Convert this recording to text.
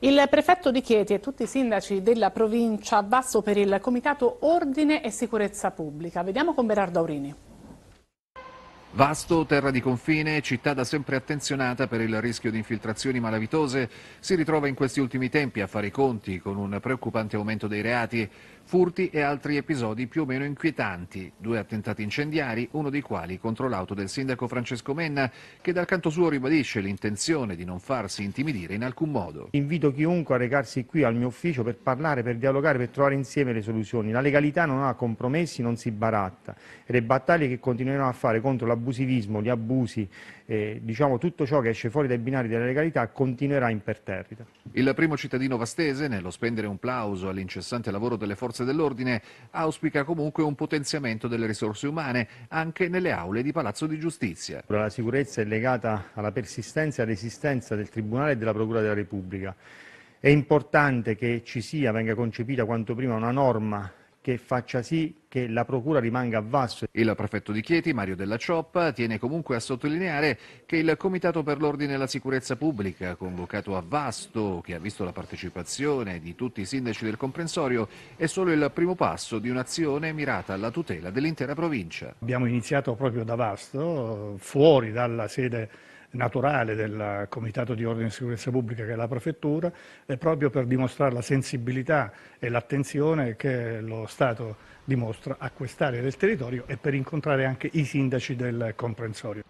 Il prefetto di Chieti e tutti i sindaci della provincia Basso per il Comitato Ordine e Sicurezza Pubblica. Vediamo con Berardo Aurini. Vasto, terra di confine, città da sempre attenzionata per il rischio di infiltrazioni malavitose, si ritrova in questi ultimi tempi a fare i conti con un preoccupante aumento dei reati furti e altri episodi più o meno inquietanti, due attentati incendiari, uno dei quali contro l'auto del sindaco Francesco Menna, che dal canto suo ribadisce l'intenzione di non farsi intimidire in alcun modo. Invito chiunque a recarsi qui al mio ufficio per parlare, per dialogare, per trovare insieme le soluzioni. La legalità non ha compromessi, non si baratta e le battaglie che continueremo a fare contro l'abusivismo, gli abusi, eh, diciamo tutto ciò che esce fuori dai binari della legalità continuerà imperterrita. Il primo cittadino vastese, nello spendere un plauso all'incessante lavoro delle forze forze dell'ordine, auspica comunque un potenziamento delle risorse umane anche nelle aule di Palazzo di Giustizia. La sicurezza è legata alla persistenza e resistenza del Tribunale e della Procura della Repubblica. È importante che ci sia, venga concepita quanto prima una norma che faccia sì che la procura rimanga a vasso. Il prefetto di Chieti, Mario Della Cioppa, tiene comunque a sottolineare che il Comitato per l'Ordine e la Sicurezza Pubblica, convocato a Vasto, che ha visto la partecipazione di tutti i sindaci del comprensorio, è solo il primo passo di un'azione mirata alla tutela dell'intera provincia. Abbiamo iniziato proprio da Vasto, fuori dalla sede naturale del Comitato di Ordine e Sicurezza Pubblica che è la Prefettura, è eh, proprio per dimostrare la sensibilità e l'attenzione che lo Stato dimostra a quest'area del territorio e per incontrare anche i sindaci del comprensorio.